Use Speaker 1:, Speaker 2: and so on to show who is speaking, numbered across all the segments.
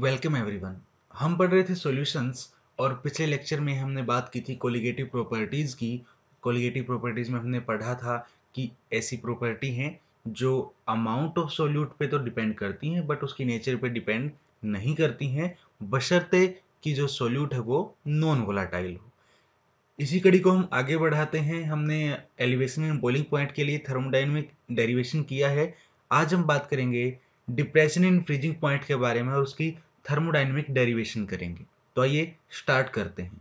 Speaker 1: Welcome everyone हम पढ़ रहे थे सॉल्यूशंस और पिछले लेक्चर में हमने बात की थी कोलिगेटिव प्रॉपर्टीज़ की कोलिगेटिव प्रॉपर्टीज़ में हमने पढ़ा था कि ऐसी प्रॉपर्टी हैं जो अमाउंट ऑफ सॉल्यूट पे तो डिपेंड करती हैं बट उसकी नेचर पे डिपेंड नहीं करती हैं बशर्ते कि जो सॉल्यूट है वो नॉन वोलाटाइल हो इसी कड़ी को हम आगे बढ़ाते हैं हमने एलिवेशन एंड बॉइलिंग पॉइंट के लिए थर्मोडाइनमिक डेरिवेशन किया है आज हम बात करेंगे डिप्रेशन इन फ्रीजिंग पॉइंट के बारे में और उसकी थर्मोडाइनमिक डेरिवेशन करेंगे तो आइए स्टार्ट करते हैं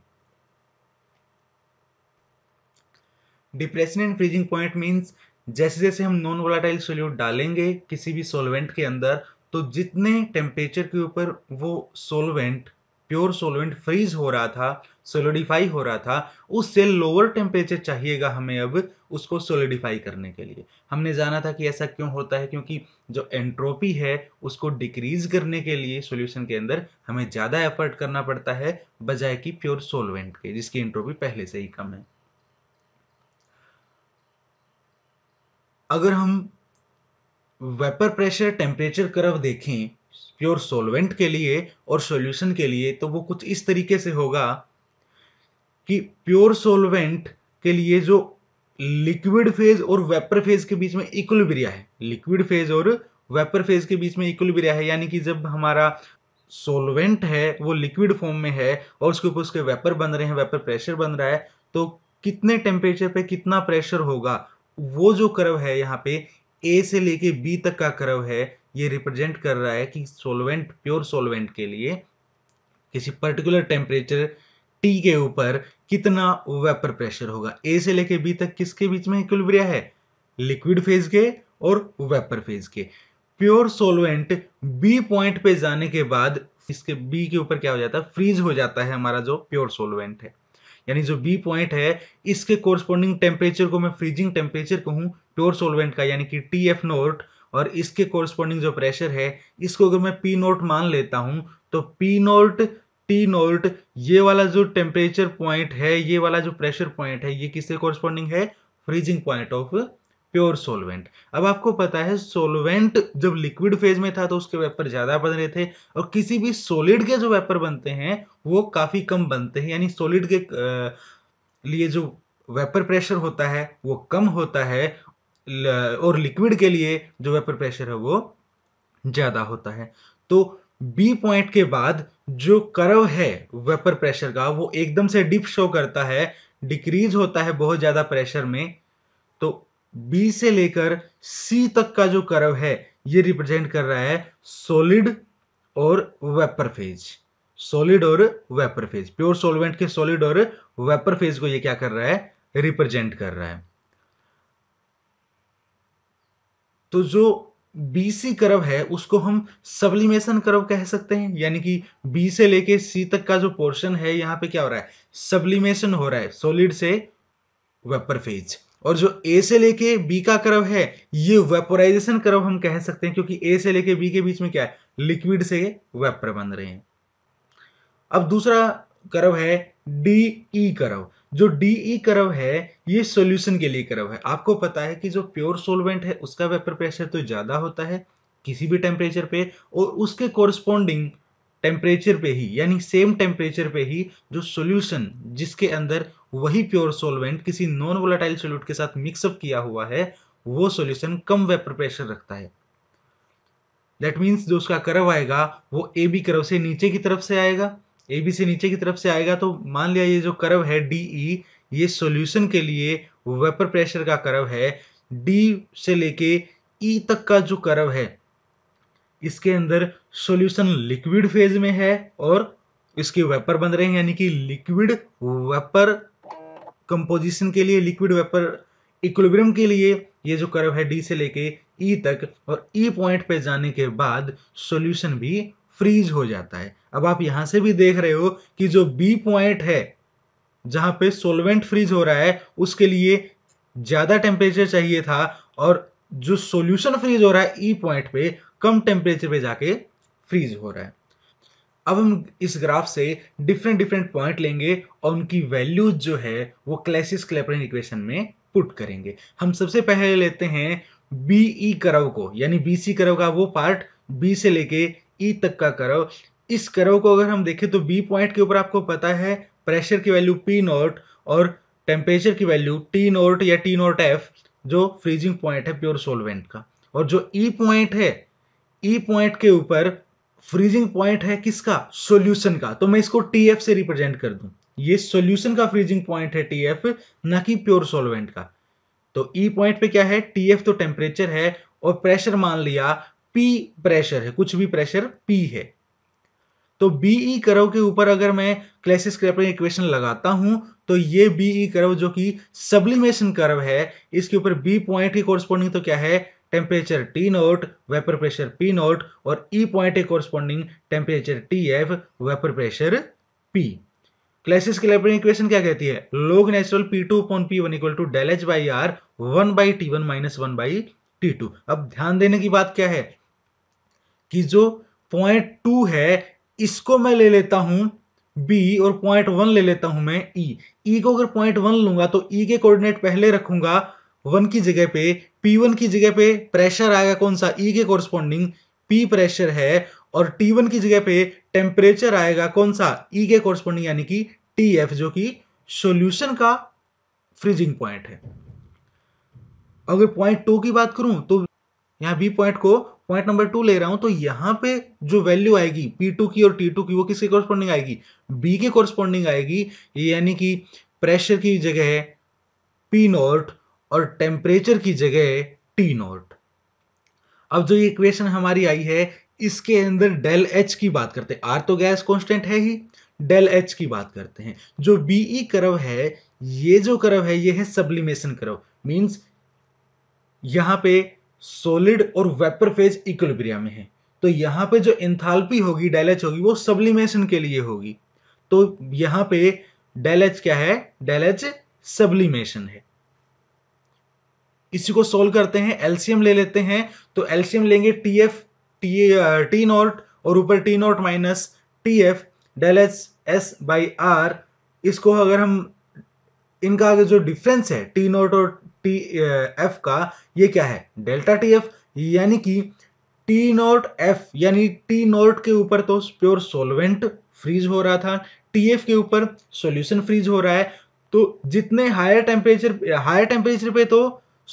Speaker 1: depression in freezing point means जैसे जैसे हम नॉन वोलाटाइल सोल्यूट डालेंगे किसी भी सोलवेंट के अंदर तो जितने टेम्परेचर के ऊपर वो सोलवेंट प्योर सोलवेंट फ्रीज हो रहा था सोलिडिफाई हो रहा था उससे लोअर टेम्परेचर चाहिएगा हमें अब उसको सोलिडिफाई करने के लिए हमने जाना था कि ऐसा क्यों होता है क्योंकि जो एंट्रोपी है उसको डिक्रीज करने के लिए सॉल्यूशन के अंदर हमें ज़्यादा एफर्ट करना पड़ता है बजाय कि प्योर सोलवेंट के जिसकी एंट्रोपी पहले से ही कम है अगर हम वेपर प्रेशर टेम्परेचर कर्व देखें प्योर सोलवेंट के लिए और सॉल्यूशन के लिए तो वो कुछ इस तरीके से होगा कि प्योर सोलवेंट के लिए जो लिक्विड फेज और वेपर फेज के बीच में इक्वलिब्रिया है लिक्विड फेज और वेपर फेज के बीच में इक्वलिब्रिया है यानी कि जब हमारा सोलवेंट है वो लिक्विड फॉर्म में है और उसके ऊपर उसके वेपर बन रहे हैं वेपर प्रेशर बन रहा है तो कितने टेम्परेचर पे कितना प्रेशर होगा वो जो कर्व है यहाँ पे ए से लेके बी तक का कर्व है ये रिप्रेजेंट कर रहा है कि सोलवेंट प्योर सोलवेंट के लिए किसी पर्टिकुलर टेम्परेचर टी के ऊपर कितना वेपर प्रेशर होगा ए से लेके बी तक किसके बीच में इक्विलिब्रिया है लिक्विड फेज के और वेपर फेज के प्योर सोलवेंट बी पॉइंट पे जाने के बाद इसके बी के ऊपर क्या हो जाता है फ्रीज हो जाता है हमारा जो प्योर सोलवेंट है यानी जो बी पॉइंट है इसके कोरस्पोंडिंग टेम्परेचर को मैं फ्रीजिंग टेम्परेचर कहूँ प्योर सोलवेंट का यानी कि टी एफ नोट और इसके कोरस्पॉन्डिंग जो प्रेशर है इसको अगर मैं पी नोट मान लेता हूं तो पी नोट टी नोट ये वाला जो टेम्परेचर पॉइंट है ये वाला जो प्रेशर पॉइंट है ये किससे कोरस्पॉन्डिंग है freezing point of pure solvent अब आपको पता है सोलवेंट जब लिक्विड फेज में था तो उसके वेपर ज़्यादा बन रहे थे और किसी भी सोलिड के जो वेपर बनते हैं वो काफ़ी कम बनते हैं यानी सोलिड के लिए जो वेपर प्रेशर होता है वो कम होता है और लिक्विड के लिए जो वेपर प्रेशर है वो ज़्यादा होता है तो बी पॉइंट के बाद जो कर्व है वेपर प्रेशर का वो एकदम से डिप शो करता है डिक्रीज होता है बहुत ज़्यादा प्रेशर में तो बी से लेकर सी तक का जो कर्व है ये रिप्रेजेंट कर रहा है सॉलिड और वेपर फेज सॉलिड और वेपर फेज प्योर सॉल्वेंट के सॉलिड और वेपर फेज को ये क्या कर रहा है रिप्रेजेंट कर रहा है तो जो बीसी कर्व है उसको हम सबलिमेशन कर्व कह सकते हैं यानी कि बी से लेके सी तक का जो पोर्शन है यहाँ पे क्या हो रहा है सबलिमेशन हो रहा है सॉलिड से वेपर फेज और जो ए से लेके बी का कर्व है ये वेपोराइजेशन कर्व हम कह सकते हैं क्योंकि ए से लेके बी के बीच में क्या है लिक्विड से वेपर बन रहे हैं अब दूसरा कर्व है डीई कर्व e जो डी ई करव है ये सोल्यूशन के लिए करव है आपको पता है कि जो प्योर सोलवेंट है उसका वेपर प्रेशर तो ज़्यादा होता है किसी भी टेम्परेचर पे और उसके कोरस्पॉन्डिंग टेम्परेचर पे ही यानी सेम टेम्परेचर पे ही जो सोल्यूशन जिसके अंदर वही प्योर सोलवेंट किसी नॉन वोलाटाइल सोल्यूट के साथ मिक्सअप किया हुआ है वो सोल्यूशन कम वेपर प्रेशर रखता है दैट मीन्स जो उसका करव आएगा वो ए बी करव से नीचे की तरफ से आएगा ए बी सी नीचे की तरफ से आएगा तो मान लिया ये जो कर्व है डी ई e, ये सोल्यूशन के लिए वेपर प्रेशर का कर्व है डी से लेके ई e तक का जो कर्व है इसके अंदर सोल्यूशन लिक्विड फेज में है और इसके वेपर बन रहे हैं यानी कि लिक्विड वेपर कंपोजिशन के लिए लिक्विड वेपर इक्विलिब्रियम के लिए ये जो कर्व है डी से लेके ई e तक और ई e पॉइंट पे जाने के बाद सॉल्यूशन भी फ्रीज हो जाता है अब आप यहां से भी देख रहे हो कि जो बी पॉइंट है जहां पे सोलवेंट फ्रीज हो रहा है उसके लिए ज्यादा टेम्परेचर चाहिए था और जो सोल्यूशन फ्रीज हो रहा है ई e पॉइंट पे कम टेम्परेचर पे जाके फ्रीज हो रहा है अब हम इस ग्राफ से डिफरेंट डिफरेंट पॉइंट लेंगे और उनकी वैल्यूज जो है वो क्लैसिस क्लेपरिन इक्वेशन में पुट करेंगे हम सबसे पहले लेते हैं बीई करव e को यानी बी सी करव का वो पार्ट बी से लेके ई e तक का करव इस करव को अगर हम देखें तो बी पॉइंट के ऊपर आपको पता है प्रेशर की वैल्यू पी नोट और टेम्परेचर की वैल्यू टी नोट या टी नोट एफ जो फ्रीजिंग पॉइंट है प्योर सोलवेंट का और जो ई e पॉइंट है ई e पॉइंट के ऊपर फ्रीजिंग पॉइंट है किसका सॉल्यूशन का तो मैं इसको टी एफ से रिप्रेजेंट कर दूं ये सॉल्यूशन का फ्रीजिंग पॉइंट है टी एफ ना कि प्योर सोलवेंट का तो ई e पॉइंट पे क्या है टी एफ तो टेम्परेचर है और प्रेशर मान लिया पी प्रेशर है कुछ भी प्रेशर पी है तो बीई करव e के ऊपर अगर मैं क्लेसिस क्रेपलिन इक्वेशन लगाता हूं तो ये बीई करव e जो कि सब्लिमेशन करव है इसके ऊपर बी पॉइंट की कोरस्पॉन्डिंग तो क्या है temperature T naught vapour pressure P naught और ई e पॉइंट के corresponding temperature T F vapour pressure P Clausius Clapeyron equation क्या कहती है log natural P two upon P one equal to del H by R one by T one minus one by T two अब ध्यान देने की बात क्या है कि जो पॉइंट टू है इसको मैं ले लेता हूं बी और पॉइंट वन ले लेता हूं मैं ई e. ई e को अगर पॉइंट वन लूंगा तो ई e के कोऑर्डिनेट पहले रखूंगा वन की जगह पे पी वन की जगह पे प्रेशर आएगा कौन सा ई e के कोरस्पॉन्डिंग पी प्रेशर है और टी वन की जगह पे टेम्परेचर आएगा कौन सा ई e के कोरस्पॉन्डिंग यानी कि टी एफ जो कि सोल्यूशन का फ्रीजिंग पॉइंट है अगर पॉइंट टू की बात करूं तो यहां बी पॉइंट को पॉइंट नंबर टू ले रहा हूं तो यहां पे जो वैल्यू आएगी पी टू की और टी टू की वो किसके कॉरस्पॉन्डिंग आएगी बी के कॉरस्पॉन्डिंग आएगी यानी कि प्रेशर की जगह है पी नॉट और टेम्परेचर की जगह है टी नॉट अब जो ये इक्वेशन हमारी आई है इसके अंदर डेल एच की बात करते हैं आर तो गैस कॉन्स्टेंट है ही डेल एच की बात करते हैं जो बीई करव e है ये जो करव है ये है सब्लिमेशन करव मीन्स यहां पे सोलिड और वेपर फेज इक्विलिब्रियम में है तो यहाँ पे जो इंथाल्पी होगी डेलेच होगी वो सब्लिमेशन के लिए होगी तो यहाँ पे डेलेच क्या है डेलेच एच सब्लिमेशन है इसी को सोल्व करते हैं एलसीएम ले लेते हैं तो एलसीएम लेंगे T F T T naught और ऊपर T naught minus T F del H S by R इसको अगर हम इनका अगर जो डिफरेंस है टी नॉट और टी एफ eh, का ये क्या है डेल्टा टी एफ यानी कि टी नॉट एफ यानी टी नॉट के ऊपर तो प्योर सोलवेंट फ्रीज हो रहा था टी एफ के ऊपर सॉल्यूशन फ्रीज हो रहा है तो जितने हायर टेम्परेचर हायर टेम्परेचर पे तो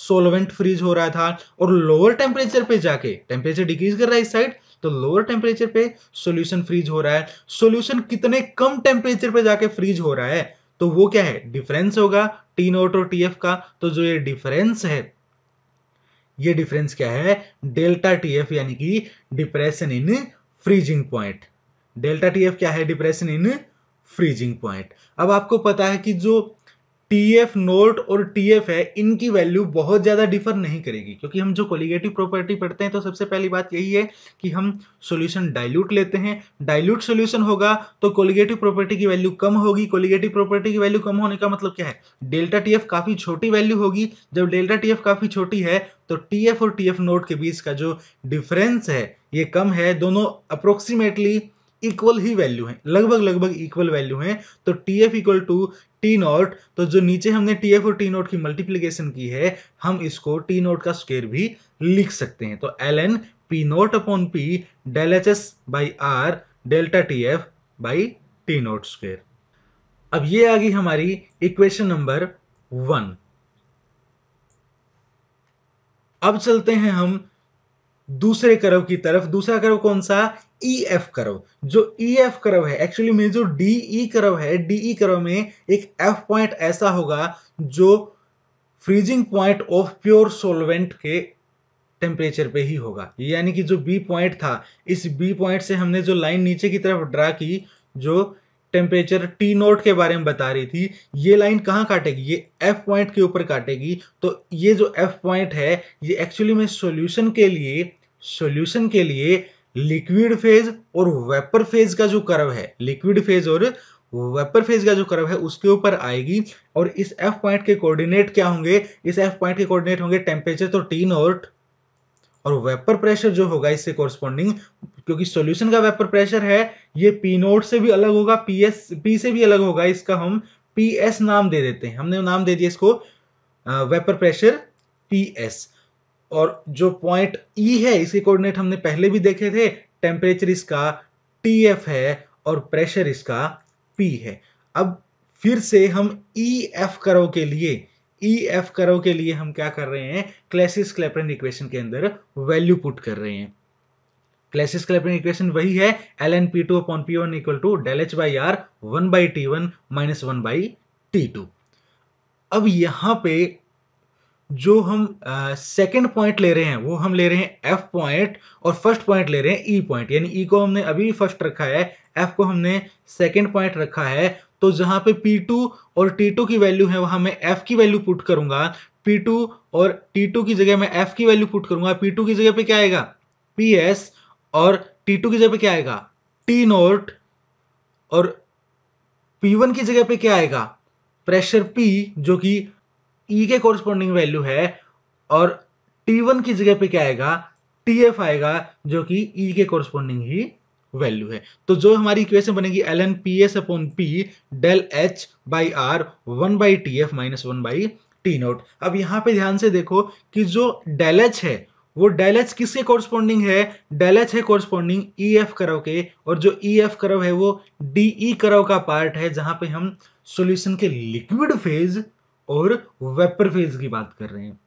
Speaker 1: सोलवेंट फ्रीज हो रहा था और लोअर टेम्परेचर पे जाके टेम्परेचर डिक्रीज कर रहा है इस साइड तो लोअर टेम्परेचर पे सॉल्यूशन फ्रीज हो रहा है सॉल्यूशन कितने कम टेम्परेचर पे जाके फ्रीज हो रहा है तो वो क्या है डिफरेंस होगा टी नोट और टी एफ का तो जो ये डिफरेंस है ये डिफरेंस क्या है डेल्टा टी एफ यानी कि depression in freezing point delta T F क्या है डिप्रेशन इन फ्रीजिंग पॉइंट अब आपको पता है कि जो टीएफ नोट और टी एफ है इनकी वैल्यू बहुत ज़्यादा डिफर नहीं करेगी क्योंकि हम जो कोलिगेटिव प्रॉपर्टी पढ़ते हैं तो सबसे पहली बात यही है कि हम सॉल्यूशन डाइल्यूट लेते हैं डाइल्यूट सॉल्यूशन होगा तो कोलिगेटिव प्रॉपर्टी की वैल्यू कम होगी कोलिगेटिव प्रॉपर्टी की वैल्यू कम होने का मतलब क्या है डेल्टा टी एफ काफ़ी छोटी वैल्यू होगी जब डेल्टा टी एफ काफ़ी छोटी है तो टी एफ और टी एफ नोट के बीच का जो डिफरेंस है ये कम है दोनों अप्रोक्सीमेटली इक्वल ही वैल्यू है लगभग लगभग इक्वल वैल्यू है तो T F equal to T naught तो जो नीचे हमने टी एफ और टी नॉट की मल्टीप्लीकेशन की है हम इसको टी नॉट का स्क्वेयर भी लिख सकते हैं तो L N P naught upon P del H S by R delta T F by T naught square अब ये आ गई हमारी इक्वेशन नंबर वन अब चलते हैं हम दूसरे कर्व की तरफ दूसरा कर्व कौन सा ई e एफ कर्व जो ई e एफ कर्व है एक्चुअली में जो डी ई e कर्व है डी ई कर्व में एक एफ पॉइंट ऐसा होगा जो freezing point of pure solvent के टेम्परेचर पे ही होगा यानी कि जो बी पॉइंट था इस बी पॉइंट से हमने जो लाइन नीचे की तरफ ड्रा की जो टेम्परेचर टी नोट के बारे में बता रही थी ये लाइन कहाँ काटेगी ये एफ पॉइंट के ऊपर काटेगी तो ये जो एफ पॉइंट है ये एक्चुअली में सॉल्यूशन के लिए सॉल्यूशन के लिए लिक्विड फेज और वेपर फेज का जो कर्व है लिक्विड फेज और वेपर फेज का जो कर्व है उसके ऊपर आएगी और इस एफ पॉइंट के कोऑर्डिनेट क्या होंगे इस एफ पॉइंट के कोऑर्डिनेट होंगे टेम्परेचर तो टी नॉट और वेपर प्रेशर जो होगा इससे कोरस्पॉन्डिंग क्योंकि सॉल्यूशन का वेपर प्रेशर है ये पी नोट से भी अलग होगा पी एस पी से भी अलग होगा इसका हम पी एस नाम दे देते हैं हमने नाम दे दिया इसको वेपर प्रेशर पी एस और जो पॉइंट ई e है इसके कोऑर्डिनेट हमने पहले भी देखे थे टेम्परेचर इसका टी एफ है और प्रेशर इसका पी है अब फिर से हम ई एफ करो के लिए ई एफ करो के लिए हम क्या कर रहे हैं क्लेसिस क्लेपरन इक्वेशन के अंदर वैल्यू पुट कर रहे हैं क्लेसिस क्लेपरन इक्वेशन वही है L N P two upon P one equal to del H by R one by T one minus one by T two अब यहां पे जो हम सेकंड uh, पॉइंट ले रहे हैं वो हम ले रहे हैं एफ पॉइंट और फर्स्ट पॉइंट ले रहे हैं ई e पॉइंट यानी ई e को हमने अभी फर्स्ट रखा है एफ को हमने सेकंड पॉइंट रखा है तो जहां पे पी टू और टी टू की वैल्यू है वहां मैं एफ की वैल्यू पुट करूंगा पी टू और टी टू की जगह मैं एफ की वैल्यू पुट करूंगा पी टू की जगह पे क्या आएगा पी एस और टी टू की जगह पे क्या आएगा टी नोट और पी वन की जगह पे क्या आएगा प्रेशर पी जो कि ई e के कोरस्पोंडिंग वैल्यू है और टी वन की जगह पे क्या आएगा टी एफ आएगा जो कि ई e के कोरस्पोंडिंग ही वैल्यू है तो जो हमारी इक्वेशन बनेगी L N P S upon P del H by R one by T F minus one by T naught अब यहां पे ध्यान से देखो कि जो डेल एच है वो डेल एच किसके कोरस्पोंडिंग है डेल एच है कोरस्पोंडिंग ई एफ करव के और जो ई एफ करव है वो डी ई करव का पार्ट है जहां पे हम सॉल्यूशन के लिक्विड फेज और वेपर फेज की बात कर रहे हैं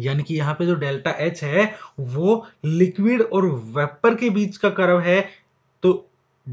Speaker 1: यानी कि यहाँ पे जो डेल्टा एच है वो लिक्विड और वेपर के बीच का कर्व है तो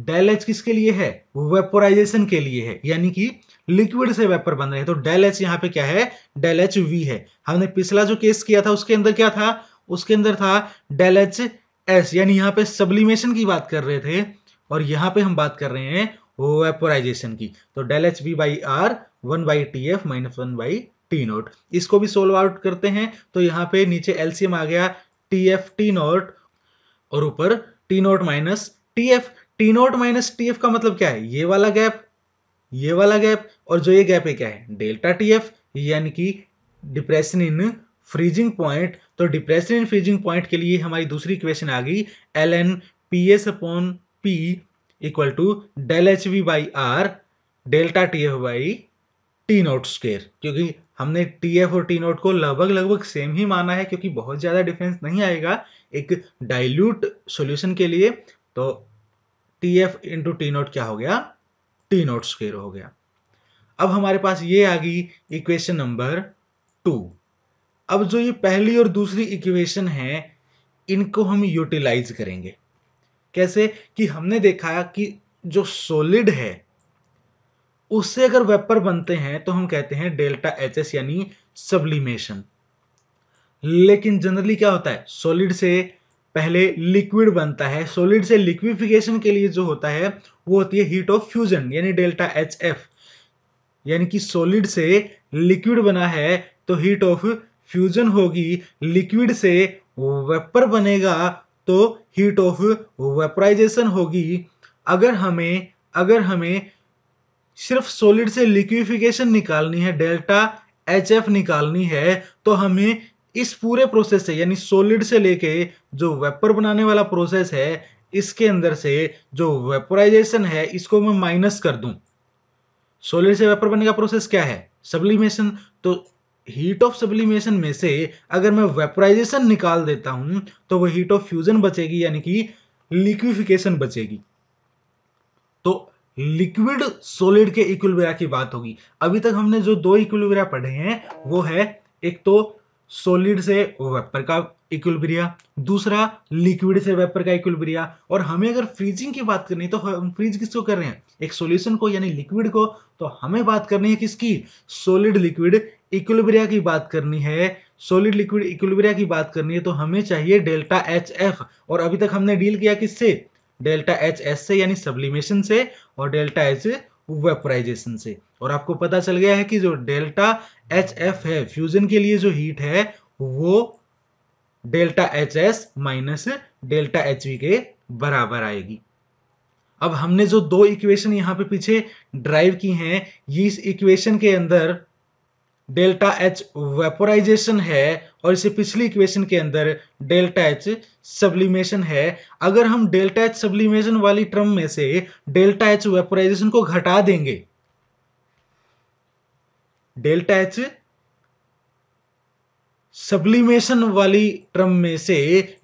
Speaker 1: डेल एच किसके लिए है वेपोराइजेशन के लिए है यानी कि लिक्विड से वेपर बन रहे हैं तो डेल एच यहाँ पे क्या है डेल एच वी है हमने पिछला जो केस किया था उसके अंदर क्या था उसके अंदर था डेल एच एस यानी यहाँ पे सब्लिमेशन की बात कर रहे थे और यहाँ पे हम बात कर रहे हैं वेपोराइजेशन की तो del H V by R one by T F minus one by T naught इसको भी सोल्व आउट करते हैं तो यहाँ पे नीचे एलसीएम आ गया टी एफ टी नोट और ऊपर T naught minus T F T naught minus T F का मतलब क्या है ये वाला गैप ये वाला गैप और जो ये गैप है क्या है डेल्टा टी एफ यानी कि डिप्रेशन इन फ्रीजिंग पॉइंट तो डिप्रेशन इन फ्रीजिंग पॉइंट के लिए हमारी दूसरी इक्वेशन आ गई L N P S upon P equal to del H V by R delta T F by T naught square क्योंकि हमने टी एफ और टी नोट को लगभग लगभग सेम ही माना है क्योंकि बहुत ज़्यादा डिफरेंस नहीं आएगा एक डाइल्यूट सॉल्यूशन के लिए तो T F into T naught क्या हो गया टी नोट स्केयर हो गया अब हमारे पास ये आ गई इक्वेशन नंबर टू अब जो ये पहली और दूसरी इक्वेशन है इनको हम यूटिलाइज करेंगे कैसे कि हमने देखा कि जो सॉलिड है उससे अगर वेपर बनते हैं तो हम कहते हैं डेल्टा एच एस यानी सब्लिमेशन लेकिन जनरली क्या होता है सॉलिड से पहले लिक्विड बनता है सॉलिड से लिक्विफिकेशन के लिए जो होता है वो होती है हीट ऑफ फ्यूजन यानी डेल्टा एच एफ यानी कि सॉलिड से लिक्विड बना है तो हीट ऑफ फ्यूजन होगी लिक्विड से वेपर बनेगा तो हीट ऑफ वेपराइजेशन होगी अगर हमें अगर हमें सिर्फ सोलिड से लिक्विफिकेशन निकालनी है डेल्टा एच एफ निकालनी है तो हमें इस पूरे प्रोसेस से यानी सोलिड से लेके जो वेपर बनाने वाला प्रोसेस है इसके अंदर से जो वेपराइजेशन है इसको मैं माइनस कर दूं सोलिड से वेपर बनने का प्रोसेस क्या है सब्लिमेशन तो हीट ऑफ सब्लिमेशन में से अगर मैं वेपराइजेशन निकाल देता हूं तो वह हीट ऑफ फ्यूजन बचेगी यानी कि लिक्विफिकेशन बचेगी तो लिक्विड सॉलिड के इक्विलिब्रिया की बात होगी अभी तक हमने जो दो इक्विलिब्रिया पढ़े हैं वो है एक तो सॉलिड से वेपर का इक्विलिब्रिया दूसरा लिक्विड से वेपर का इक्विलिब्रिया और हमें अगर फ्रीजिंग की बात करनी है तो हम फ्रीज किसको कर रहे हैं एक सॉल्यूशन को यानी लिक्विड को तो हमें बात करनी है किसकी सॉलिड लिक्विड इक्विलिब्रिया की बात करनी है सॉलिड लिक्विड इक्विलिब्रिया की बात करनी है तो हमें चाहिए डेल्टा एच एफ और अभी तक हमने डील किया किससे डेल्टा एच एस से यानी सब्लिमेशन से और डेल्टा एच वेपराइजेशन से और आपको पता चल गया है कि जो डेल्टा एच एफ है फ्यूजन के लिए जो हीट है वो delta H S minus delta H V के बराबर आएगी अब हमने जो दो इक्वेशन यहाँ पे पीछे ड्राइव की हैं ये इस इक्वेशन के अंदर डेल्टा एच वेपोराइजेशन है और इसे पिछली इक्वेशन के अंदर डेल्टा एच सब्लिमेशन है अगर हम डेल्टा एच सब्लिमेशन वाली टर्म में से डेल्टा एच वेपोराइजेशन को घटा देंगे डेल्टा एच सब्लिमेशन वाली टर्म में से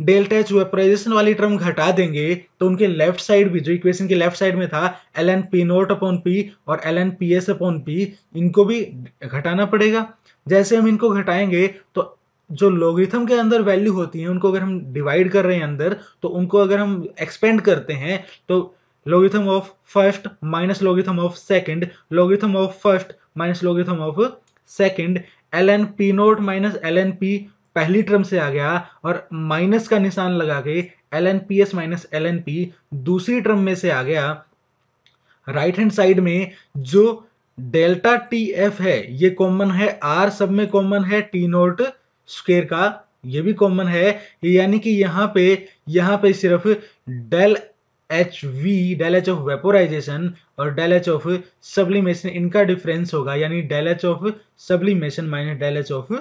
Speaker 1: डेल्टा एच वेपराइजेशन वाली टर्म घटा देंगे तो उनके लेफ्ट साइड भी जो इक्वेशन के लेफ्ट साइड में था L N P naught upon P और L N P S upon P इनको भी घटाना पड़ेगा जैसे हम इनको घटाएंगे तो जो लोगिथम के अंदर वैल्यू होती है उनको अगर हम डिवाइड कर रहे हैं अंदर तो उनको अगर हम एक्सपेंड करते हैं तो logarithm of first minus logarithm of second logarithm of first minus logarithm of second L N P naught minus L N P पहली टर्म से आ गया और माइनस का निशान लगा के L N P S minus L N P दूसरी टर्म में से आ गया राइट हैंड साइड में जो डेल्टा टी एफ है ये कॉमन है आर सब में कॉमन है टी नोट स्क्वेयर का ये भी कॉमन है यानी कि यहाँ पे यहाँ पे सिर्फ del H V del H of vaporization और डेल एच ऑफ सब्लिमेशन इनका डिफरेंस होगा यानी del H of sublimation minus del H of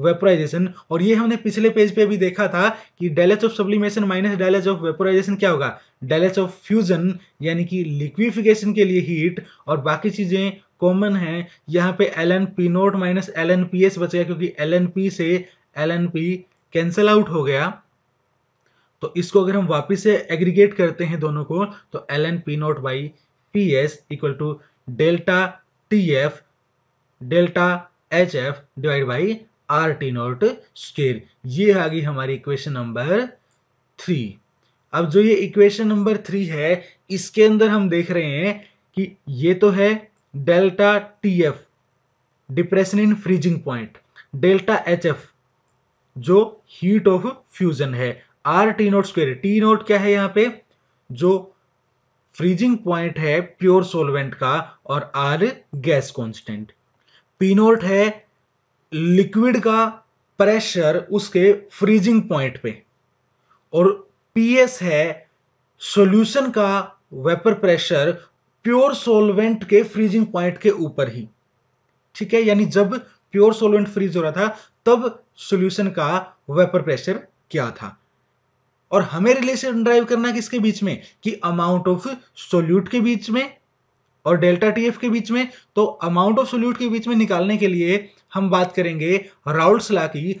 Speaker 1: vaporization और ये हमने पिछले पेज पे भी देखा था कि del H of sublimation minus del H of vaporization क्या होगा डेल एच ऑफ फ्यूजन यानी कि लिक्विफिकेशन के लिए हीट और बाकी चीजें कॉमन है यहाँ पे L N P naught minus L N P S बचेगा क्योंकि एल एन पी से L N P cancel out हो गया तो इसको अगर हम वापिस से एग्रीगेट करते हैं दोनों को तो L N P naught by P S equal to delta T F delta H F divide by R T naught square ये आ गई हमारी इक्वेशन नंबर थ्री अब जो ये इक्वेशन नंबर थ्री है इसके अंदर हम देख रहे हैं कि ये तो है delta T F depression in freezing point delta H F जो हीट ऑफ फ्यूजन है R T naught square T naught क्या है यहाँ पे जो फ्रीजिंग पॉइंट है प्योर सोलवेंट का और R gas constant P naught है लिक्विड का प्रेशर उसके फ्रीजिंग पॉइंट पे और पीएस है सॉल्यूशन का वेपर प्रेशर प्योर सोलवेंट के फ्रीजिंग पॉइंट के ऊपर ही ठीक है यानी जब प्योर सोलवेंट फ्रीज हो रहा था तब सॉल्यूशन का वेपर प्रेशर क्या था और हमें रिलेशन ड्राइव करना किसके बीच में कि अमाउंट ऑफ सोल्यूट के बीच में और डेल्टा टी एफ के बीच में तो अमाउंट ऑफ सोल्यूट के बीच में निकालने के लिए हम बात करेंगे राउल्स ला की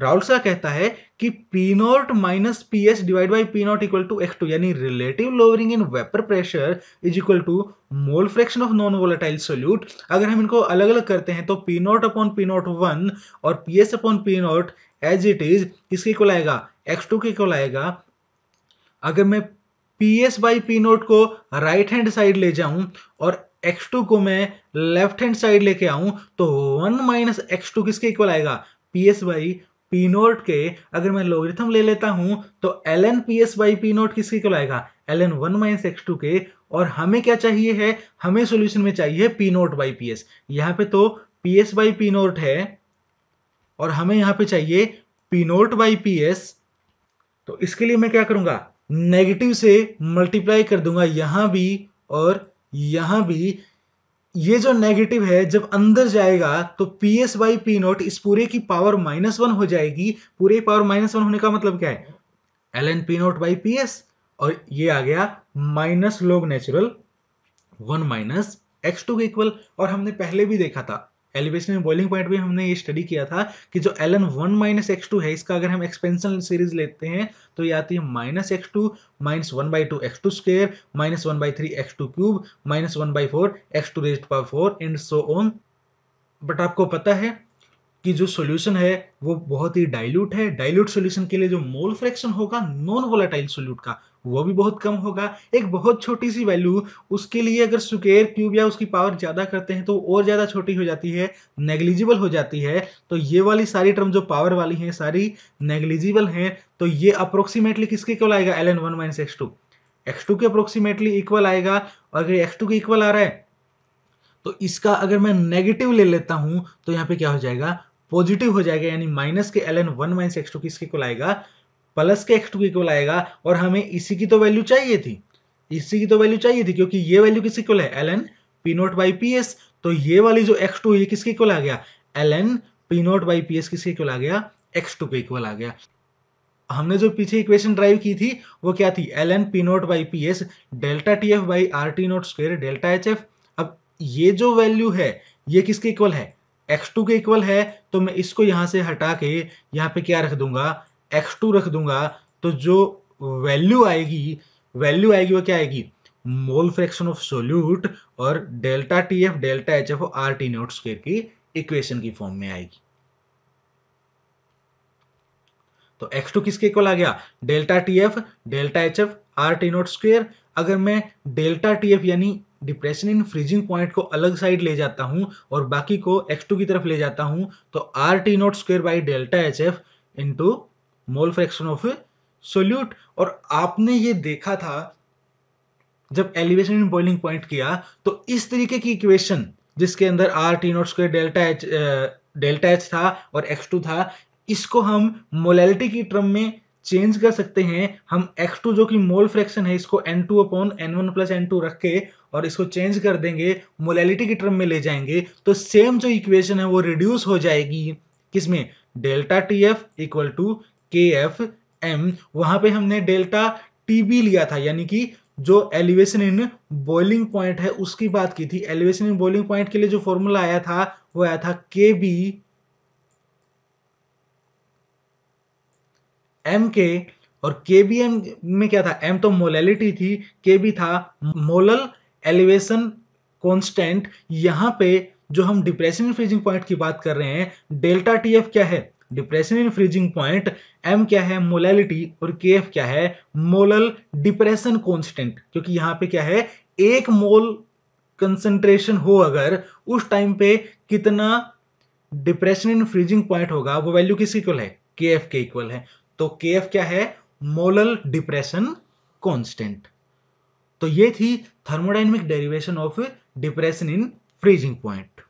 Speaker 1: राउल्स ला कहता है कि P naught minus P S divide by P naught equal to X two यानी relative lowering in vapour pressure is equal to mole fraction of non volatile solute अगर हम इनको अलग अलग करते हैं तो P naught upon P naught one और P S upon P naught as it is इसके इक्वल आएगा एक्स टू के क्यों आएगा अगर मैं P S by P note को राइट हैंड साइड ले जाऊं और एक्स टू को मैं लेफ्ट हैंड साइड लेके आऊं तो वन माइनस एक्स टू किसके इक्वल आएगा P S by P naught के अगर मैं लोगरिथम ले लेता हूं तो L N P S by P naught किसके इक्वल आएगा L N one minus X two के और हमें क्या चाहिए है हमें सोल्यूशन में चाहिए P naught by P S यहाँ पे तो P S by P naught है और हमें यहाँ पे चाहिए P naught by P S तो इसके लिए मैं क्या करूंगा नेगेटिव से मल्टीप्लाई कर दूंगा यहां भी और यहां भी ये जो नेगेटिव है जब अंदर जाएगा तो P S by P naught इस पूरे की पावर माइनस वन हो जाएगी पूरे पावर माइनस वन होने का मतलब क्या है L N P naught by P S और ये आ गया minus log natural one minus X two के इक्वल और हमने पहले भी देखा था एलिवेशन एंड बॉइलिंग पॉइंट भी हमने ये स्टडी किया था कि जो L N one minus X two है इसका अगर हम एक्सपेंशन सीरीज लेते हैं तो ये आती है minus X two minus one by two X two square minus one by three X two cube minus one by four X two raised power four and so on but आपको पता है कि जो सोल्यूशन है वो बहुत ही dilute है डाइल्यूट सोल्यूशन के लिए जो मोल फ्रैक्शन होगा नॉन वोलाटाइल सोल्यूट का वो भी बहुत कम होगा एक बहुत छोटी सी वैल्यू उसके लिए अगर सुकेर क्यूब या उसकी पावर ज़्यादा करते हैं तो और ज़्यादा छोटी हो जाती है नेग्लिजिबल हो जाती है तो ये वाली सारी टर्म जो पावर वाली है सारी नेग्लिजिबल है तो ये अप्रोक्सीमेटली किसके इक्वल आएगा L N one minus X two X two के अप्रोक्सीमेटली इक्वल आएगा और अगर एक्स टू के इक्वल आ रहा है तो इसका अगर मैं नेगेटिव ले लेता हूं तो यहाँ पे क्या हो जाएगा पॉजिटिव हो जाएगा यानी माइनस के L N one minus X two किसके इक्वल आएगा प्लस के एक्स टू इक्वल आएगा और हमें इसी की तो वैल्यू चाहिए थी इसी की तो वैल्यू चाहिए थी क्योंकि ये वैल्यू किसी को L N P naught by P S तो ये वाली जो एक्स टू ये किसके इक्वल आ गया L N P naught by P S किसके इक्वल आ गया एक्स टू के इक्वल आ गया हमने जो पीछे इक्वेशन ड्राइव की थी वो क्या थी L N P naught by P S delta T F by R T naught square delta H F अब ये जो वैल्यू है ये किसके इक्वल है एक्स टू के इक्वल है तो मैं इसको यहां से हटा के यहाँ पे क्या रख दूंगा एक्स टू रख दूंगा तो जो वैल्यू आएगी वैल्यू आएगी वो क्या आएगी मोल फ्रैक्शन ऑफ सोल्यूट और delta T F delta H F R T naught square की इक्वेशन की फॉर्म में आएगी तो एक्स टू किसके इक्वल आ गया delta T F delta H F R T naught square अगर मैं डेल्टा टी एफ यानी डिप्रेशन इन फ्रीजिंग पॉइंट को अलग साइड ले जाता हूं और बाकी को एक्स टू की तरफ ले जाता हूं तो R T naught square by delta H F into mole fraction of a solute और आपने ये देखा था जब एलिवेशन इन बॉइलिंग पॉइंट किया तो इस तरीके की इक्वेशन जिसके अंदर R T naught square delta H delta H था और एक्स टू था इसको हम मोलैलिटी की टर्म में चेंज कर सकते हैं हम x2 जो कि मोल फ्रैक्शन है इसको n2 upon N one plus N two रख के और इसको चेंज कर देंगे मोलैलिटी की टर्म में ले जाएंगे तो सेम जो इक्वेशन है वो रिड्यूस हो जाएगी किसमें delta T F equal to K F M वहां पे हमने डेल्टा टी बी लिया था यानी कि जो एलिवेशन इन बॉइलिंग पॉइंट है उसकी बात की थी एलिवेशन इन बॉइलिंग पॉइंट के लिए जो फॉर्मूला आया था वो आया था के बी एम के और के बी एम में क्या था एम तो मोलैलिटी थी के बी था मोलल एलिवेशन कांस्टेंट यहां पे जो हम डिप्रेशन फ्रीजिंग पॉइंट की बात कर रहे हैं डेल्टा टी एफ क्या है depression in freezing point M क्या है मोलैलिटी और के एफ क्या है मोलल डिप्रेशन कॉन्स्टेंट क्योंकि यहां पे क्या है एक मोल कंसंट्रेशन हो अगर उस टाइम पे कितना डिप्रेशन इन फ्रीजिंग पॉइंट होगा वो वैल्यू किस इक्वल है के एफ के इक्वल है तो के एफ क्या है मोलल डिप्रेशन कॉन्स्टेंट तो ये थी thermodynamic derivation of depression in freezing point